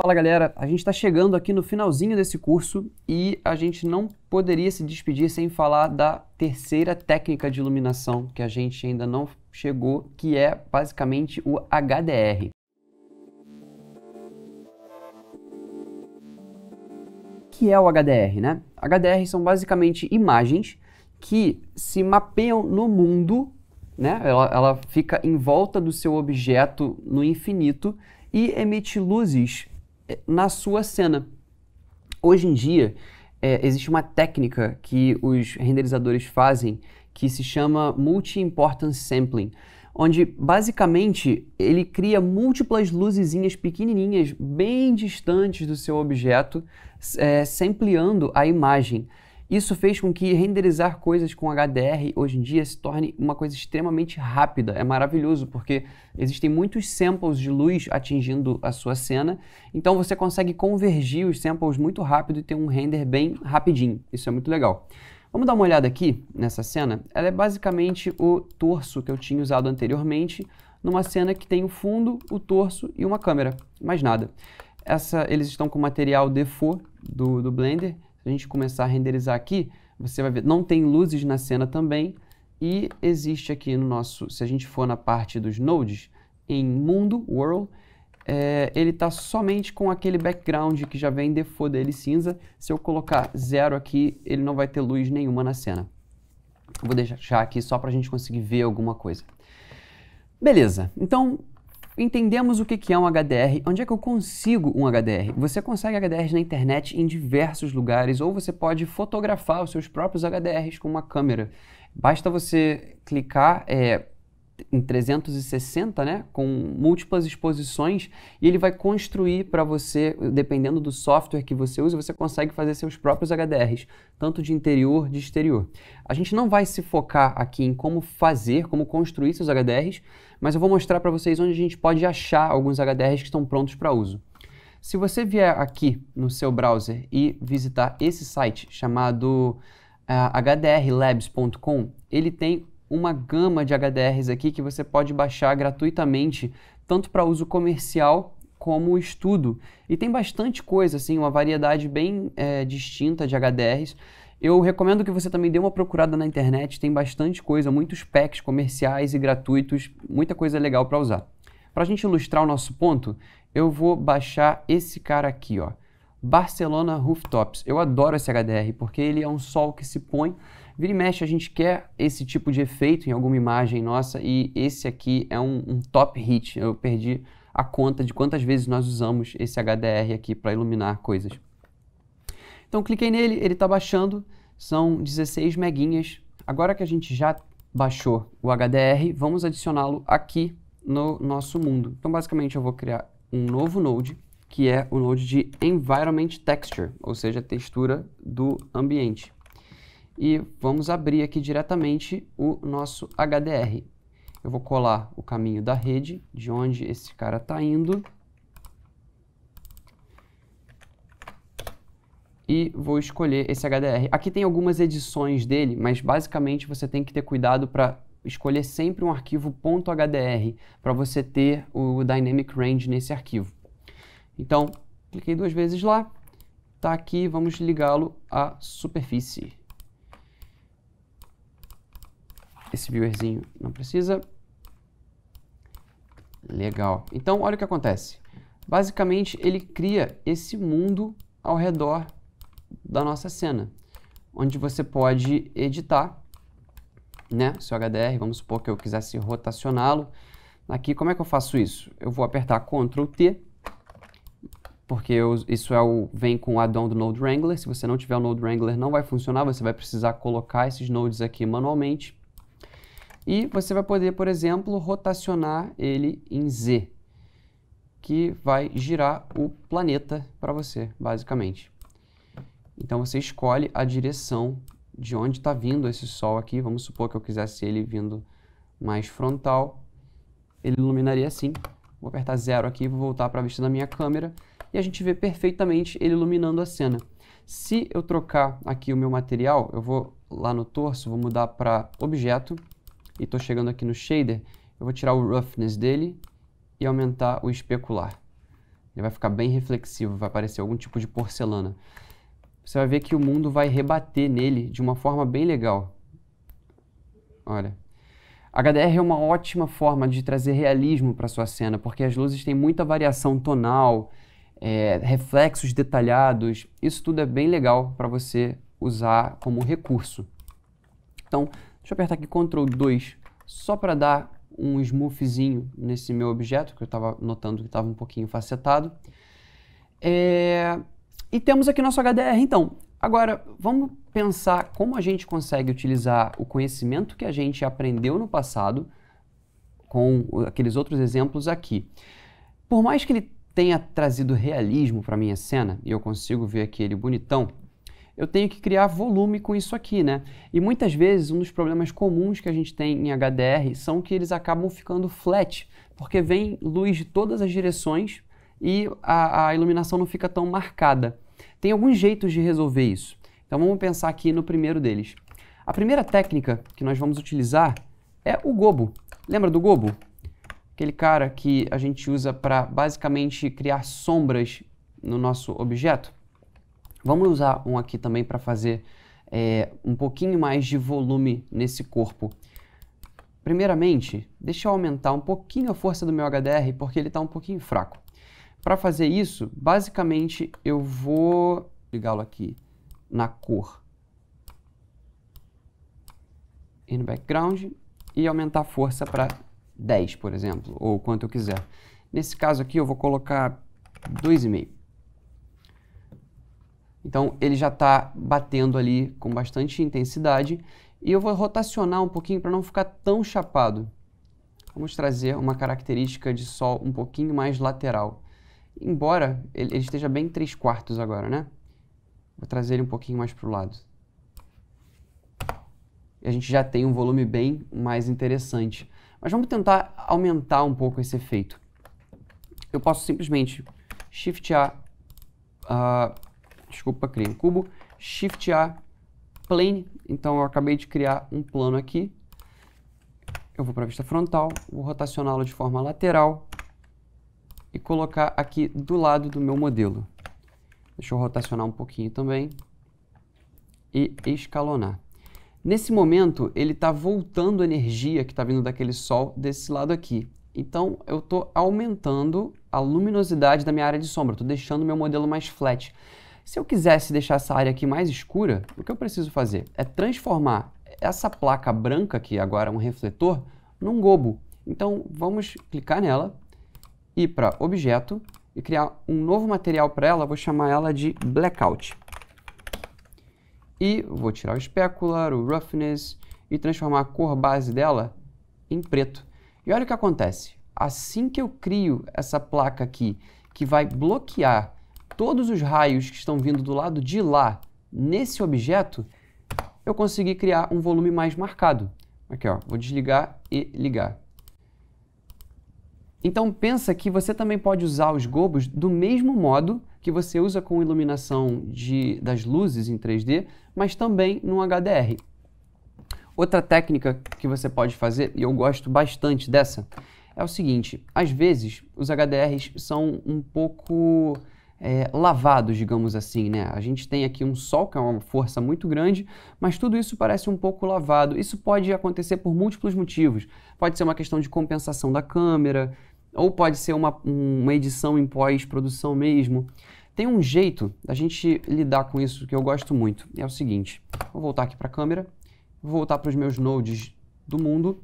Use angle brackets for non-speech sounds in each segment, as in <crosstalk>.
Fala galera, a gente está chegando aqui no finalzinho desse curso e a gente não poderia se despedir sem falar da terceira técnica de iluminação que a gente ainda não chegou, que é basicamente o HDR. O Que é o HDR, né? HDR são basicamente imagens que se mapeiam no mundo, né? Ela, ela fica em volta do seu objeto no infinito e emite luzes na sua cena. Hoje em dia, é, existe uma técnica que os renderizadores fazem que se chama Multi-Importance Sampling, onde basicamente ele cria múltiplas luzezinhas pequenininhas bem distantes do seu objeto, é, sampleando a imagem. Isso fez com que renderizar coisas com HDR hoje em dia se torne uma coisa extremamente rápida. É maravilhoso porque existem muitos samples de luz atingindo a sua cena, então você consegue convergir os samples muito rápido e ter um render bem rapidinho. Isso é muito legal. Vamos dar uma olhada aqui nessa cena. Ela é basicamente o torso que eu tinha usado anteriormente, numa cena que tem o fundo, o torso e uma câmera, mais nada. Essa, eles estão com o material default do, do Blender, se a gente começar a renderizar aqui, você vai ver, não tem luzes na cena também, e existe aqui no nosso, se a gente for na parte dos nodes, em mundo, world, é, ele está somente com aquele background que já vem default dele cinza. Se eu colocar zero aqui, ele não vai ter luz nenhuma na cena. Vou deixar aqui só para a gente conseguir ver alguma coisa. Beleza, então Entendemos o que é um HDR, onde é que eu consigo um HDR? Você consegue HDRs na internet em diversos lugares, ou você pode fotografar os seus próprios HDRs com uma câmera. Basta você clicar. É, em 360, né, com múltiplas exposições, e ele vai construir para você, dependendo do software que você usa, você consegue fazer seus próprios HDRs, tanto de interior de exterior. A gente não vai se focar aqui em como fazer, como construir seus HDRs, mas eu vou mostrar para vocês onde a gente pode achar alguns HDRs que estão prontos para uso. Se você vier aqui no seu browser e visitar esse site chamado uh, eh, hdrlabs.com, ele tem uma gama de HDRs aqui que você pode baixar gratuitamente, tanto para uso comercial como estudo. E tem bastante coisa, assim, uma variedade bem é, distinta de HDRs. Eu recomendo que você também dê uma procurada na internet, tem bastante coisa, muitos packs comerciais e gratuitos, muita coisa legal para usar. Para a gente ilustrar o nosso ponto, eu vou baixar esse cara aqui, ó. Barcelona Rooftops. Eu adoro esse HDR porque ele é um sol que se põe Vira e mexe, a gente quer esse tipo de efeito em alguma imagem nossa e esse aqui é um, um top hit. Eu perdi a conta de quantas vezes nós usamos esse HDR aqui para iluminar coisas. Então cliquei nele, ele está baixando, são 16 meguinhas. Agora que a gente já baixou o HDR, vamos adicioná-lo aqui no nosso mundo. Então basicamente eu vou criar um novo node, que é o node de Environment Texture, ou seja, textura do ambiente e vamos abrir aqui diretamente o nosso HDR. Eu vou colar o caminho da rede, de onde esse cara está indo. E vou escolher esse HDR. Aqui tem algumas edições dele, mas basicamente você tem que ter cuidado para escolher sempre um arquivo .hdr para você ter o dynamic range nesse arquivo. Então, cliquei duas vezes lá, está aqui, vamos ligá-lo à superfície. Esse viewerzinho não precisa. Legal. Então, olha o que acontece. Basicamente, ele cria esse mundo ao redor da nossa cena, onde você pode editar, né, seu HDR, vamos supor que eu quisesse rotacioná-lo. Aqui, como é que eu faço isso? Eu vou apertar Ctrl T, porque eu, isso é o, vem com o addon do Node Wrangler. Se você não tiver o Node Wrangler, não vai funcionar, você vai precisar colocar esses nodes aqui manualmente. E você vai poder, por exemplo, rotacionar ele em Z, que vai girar o planeta para você, basicamente. Então você escolhe a direção de onde está vindo esse Sol aqui. Vamos supor que eu quisesse ele vindo mais frontal. Ele iluminaria assim. Vou apertar zero aqui, vou voltar para a vista da minha câmera. E a gente vê perfeitamente ele iluminando a cena. Se eu trocar aqui o meu material, eu vou lá no torso, vou mudar para objeto e estou chegando aqui no shader, eu vou tirar o roughness dele e aumentar o especular. Ele vai ficar bem reflexivo, vai parecer algum tipo de porcelana. Você vai ver que o mundo vai rebater nele de uma forma bem legal. Olha. HDR é uma ótima forma de trazer realismo para sua cena, porque as luzes têm muita variação tonal, é, reflexos detalhados. Isso tudo é bem legal para você usar como recurso. Então, Deixa eu apertar aqui Ctrl 2 só para dar um smoothzinho nesse meu objeto, que eu estava notando que estava um pouquinho facetado. É... E temos aqui nosso HDR, então. Agora, vamos pensar como a gente consegue utilizar o conhecimento que a gente aprendeu no passado com aqueles outros exemplos aqui. Por mais que ele tenha trazido realismo para minha cena, e eu consigo ver aqui ele bonitão, eu tenho que criar volume com isso aqui, né? E muitas vezes um dos problemas comuns que a gente tem em HDR são que eles acabam ficando flat, porque vem luz de todas as direções e a, a iluminação não fica tão marcada. Tem alguns jeitos de resolver isso. Então vamos pensar aqui no primeiro deles. A primeira técnica que nós vamos utilizar é o gobo. Lembra do gobo? Aquele cara que a gente usa para basicamente criar sombras no nosso objeto. Vamos usar um aqui também para fazer é, um pouquinho mais de volume nesse corpo. Primeiramente, deixa eu aumentar um pouquinho a força do meu HDR, porque ele está um pouquinho fraco. Para fazer isso, basicamente eu vou ligá-lo aqui na cor e no background e aumentar a força para 10, por exemplo, ou quanto eu quiser. Nesse caso aqui eu vou colocar 2,5. Então ele já está batendo ali com bastante intensidade e eu vou rotacionar um pouquinho para não ficar tão chapado. Vamos trazer uma característica de sol um pouquinho mais lateral. Embora ele esteja bem 3 quartos agora, né? Vou trazer ele um pouquinho mais para o lado. E a gente já tem um volume bem mais interessante. Mas vamos tentar aumentar um pouco esse efeito. Eu posso simplesmente Shift uh, ah, desculpa, cria um cubo, Shift A, Plane, então eu acabei de criar um plano aqui, eu vou para a vista frontal, vou rotacioná-lo de forma lateral e colocar aqui do lado do meu modelo. Deixa eu rotacionar um pouquinho também e escalonar. Nesse momento, ele está voltando a energia que está vindo daquele sol desse lado aqui. Então, eu estou aumentando a luminosidade da minha área de sombra, estou deixando meu modelo mais flat. Se eu quisesse deixar essa área aqui mais escura, o que eu preciso fazer? É transformar essa placa branca aqui, agora é um refletor, num gobo. Então vamos clicar nela, ir para objeto e criar um novo material para ela, vou chamar ela de blackout. E vou tirar o specular, o roughness e transformar a cor base dela em preto. E olha o que acontece, assim que eu crio essa placa aqui que vai bloquear todos os raios que estão vindo do lado de lá nesse objeto, eu consegui criar um volume mais marcado. Aqui, ó, vou desligar e ligar. Então pensa que você também pode usar os gobos do mesmo modo que você usa com iluminação de, das luzes em 3D, mas também no HDR. Outra técnica que você pode fazer, e eu gosto bastante dessa, é o seguinte: às vezes os HDRs são um pouco é, lavados, digamos assim, né? A gente tem aqui um Sol que é uma força muito grande, mas tudo isso parece um pouco lavado. Isso pode acontecer por múltiplos motivos. Pode ser uma questão de compensação da câmera, ou pode ser uma, uma edição em pós-produção mesmo. Tem um jeito da gente lidar com isso que eu gosto muito. É o seguinte, vou voltar aqui para a câmera, vou voltar para os meus nodes do mundo,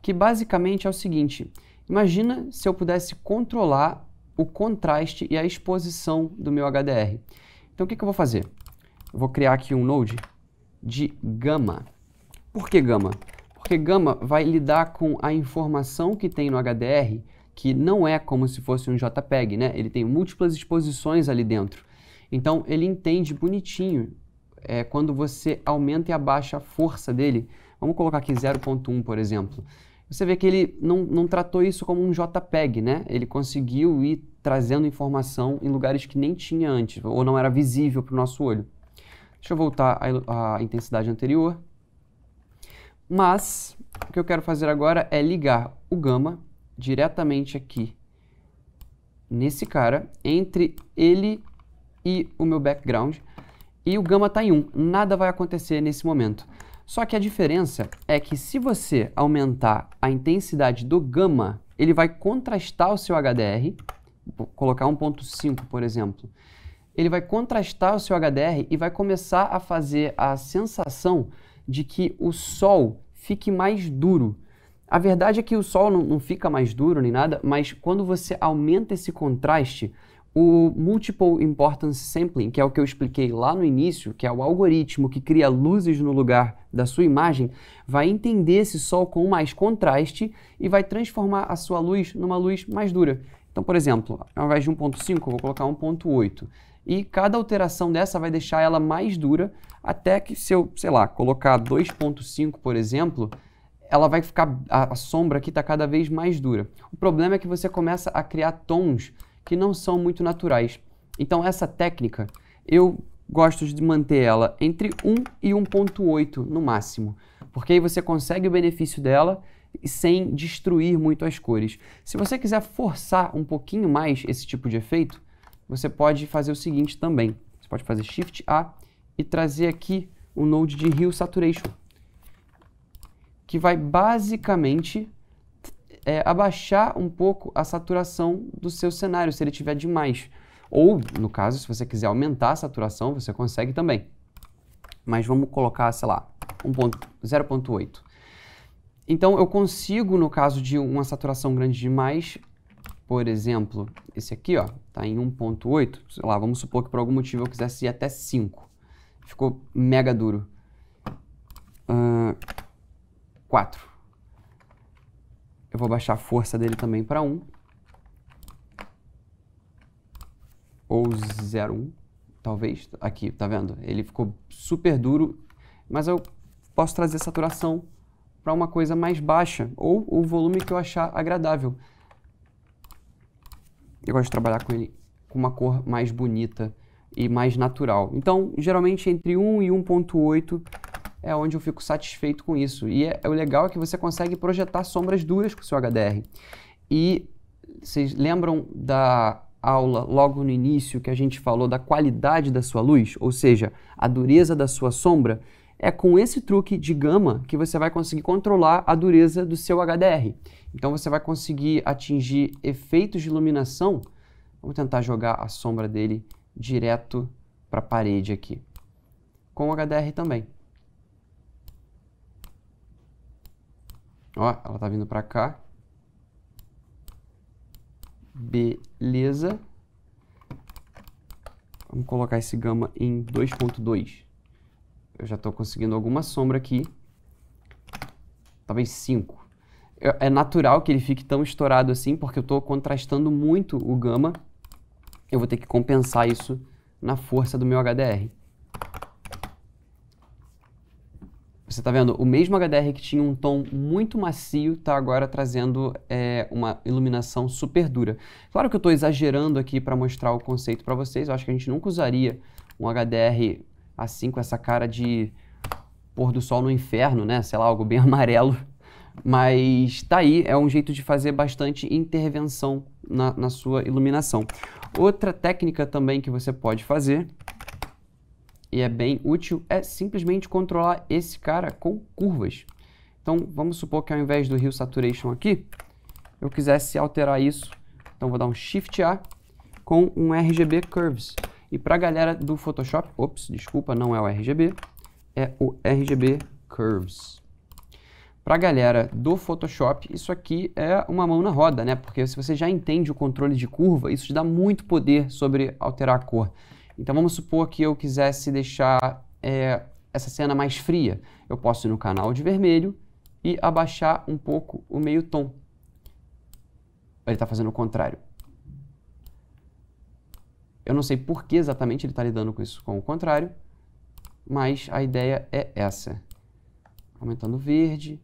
que basicamente é o seguinte, imagina se eu pudesse controlar o contraste e a exposição do meu HDR. Então o que, que eu vou fazer? Eu vou criar aqui um node de gama. Por que gama? Porque gama vai lidar com a informação que tem no HDR, que não é como se fosse um JPEG, né? Ele tem múltiplas exposições ali dentro. Então ele entende bonitinho é, quando você aumenta e abaixa a força dele. Vamos colocar aqui 0.1, por exemplo. Você vê que ele não, não tratou isso como um JPEG, né? Ele conseguiu ir trazendo informação em lugares que nem tinha antes, ou não era visível para o nosso olho. Deixa eu voltar à, à intensidade anterior. Mas, o que eu quero fazer agora é ligar o gama diretamente aqui nesse cara, entre ele e o meu background, e o gama está em 1. Nada vai acontecer nesse momento. Só que a diferença é que se você aumentar a intensidade do gama, ele vai contrastar o seu HDR, vou colocar 1.5, por exemplo. Ele vai contrastar o seu HDR e vai começar a fazer a sensação de que o sol fique mais duro. A verdade é que o sol não, não fica mais duro nem nada, mas quando você aumenta esse contraste, o Multiple Importance Sampling, que é o que eu expliquei lá no início, que é o algoritmo que cria luzes no lugar da sua imagem, vai entender esse sol com mais contraste e vai transformar a sua luz numa luz mais dura. Então, por exemplo, ao invés de 1.5, eu vou colocar 1.8. E cada alteração dessa vai deixar ela mais dura, até que se eu, sei lá, colocar 2.5, por exemplo, ela vai ficar, a, a sombra aqui está cada vez mais dura. O problema é que você começa a criar tons que não são muito naturais. Então essa técnica eu gosto de manter ela entre 1 e 1.8 no máximo, porque aí você consegue o benefício dela sem destruir muito as cores. Se você quiser forçar um pouquinho mais esse tipo de efeito, você pode fazer o seguinte também. Você pode fazer Shift A e trazer aqui o node de Hue Saturation, que vai basicamente é, abaixar um pouco a saturação do seu cenário, se ele tiver demais. Ou, no caso, se você quiser aumentar a saturação, você consegue também. Mas vamos colocar, sei lá, 0.8. Então, eu consigo, no caso de uma saturação grande demais, por exemplo, esse aqui, ó, tá em 1.8, sei lá, vamos supor que por algum motivo eu quisesse ir até 5. Ficou mega duro. Uh, 4. Eu vou baixar a força dele também para 1. Ou 0,1, talvez. Aqui, tá vendo? Ele ficou super duro, mas eu posso trazer a saturação para uma coisa mais baixa, ou o volume que eu achar agradável. Eu gosto de trabalhar com ele com uma cor mais bonita e mais natural. Então, geralmente entre 1 e 1.8 é onde eu fico satisfeito com isso. E é, o legal é que você consegue projetar sombras duras com o seu HDR. E vocês lembram da aula logo no início que a gente falou da qualidade da sua luz, ou seja, a dureza da sua sombra? É com esse truque de gama que você vai conseguir controlar a dureza do seu HDR. Então você vai conseguir atingir efeitos de iluminação. Vamos tentar jogar a sombra dele direto para a parede aqui. Com o HDR também. Ó, ela tá vindo para cá. Beleza. Vamos colocar esse gama em 2.2. Eu já estou conseguindo alguma sombra aqui. Talvez 5. É natural que ele fique tão estourado assim, porque eu estou contrastando muito o gama. Eu vou ter que compensar isso na força do meu HDR. Você está vendo, o mesmo HDR que tinha um tom muito macio está agora trazendo é, uma iluminação super dura. Claro que eu estou exagerando aqui para mostrar o conceito para vocês, eu acho que a gente nunca usaria um HDR assim com essa cara de pôr do sol no inferno, né? Sei lá, algo bem <laughs> amarelo. Mas tá aí, é um jeito de fazer bastante intervenção na, na sua iluminação. Outra técnica também que você pode fazer e é bem útil é simplesmente controlar esse cara com curvas. Então, vamos supor que ao invés do Rio Saturation aqui, eu quisesse alterar isso. Então, vou dar um Shift A com um RGB Curves. E para a galera do Photoshop, ops, desculpa, não é o RGB, é o RGB Curves. Para a galera do Photoshop, isso aqui é uma mão na roda, né? Porque se você já entende o controle de curva, isso te dá muito poder sobre alterar a cor. Então vamos supor que eu quisesse deixar é, essa cena mais fria. Eu posso ir no canal de vermelho e abaixar um pouco o meio tom. Ele está fazendo o contrário. Eu não sei por que exatamente ele está lidando com isso com o contrário, mas a ideia é essa. Aumentando o verde,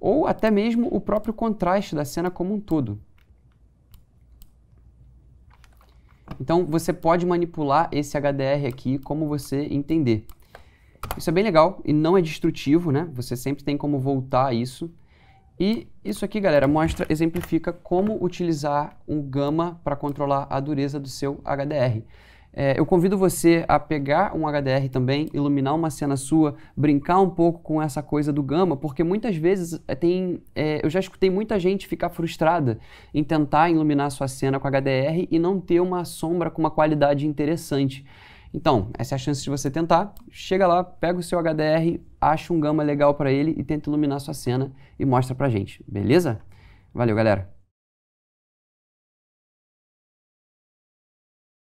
ou até mesmo o próprio contraste da cena como um todo. Então você pode manipular esse HDR aqui como você entender. Isso é bem legal e não é destrutivo, né? Você sempre tem como voltar a isso. E isso aqui, galera, mostra, exemplifica como utilizar um gama para controlar a dureza do seu HDR. É, eu convido você a pegar um HDR também, iluminar uma cena sua, brincar um pouco com essa coisa do gama, porque muitas vezes eh, tem, é, eu já escutei muita gente ficar frustrada em tentar iluminar sua cena com HDR e não ter uma sombra com uma qualidade interessante. Então, essa é a chance de você tentar. Chega lá, pega o seu HDR, acha um gama legal para ele e tenta iluminar sua cena e mostra pra gente, beleza? Valeu, galera!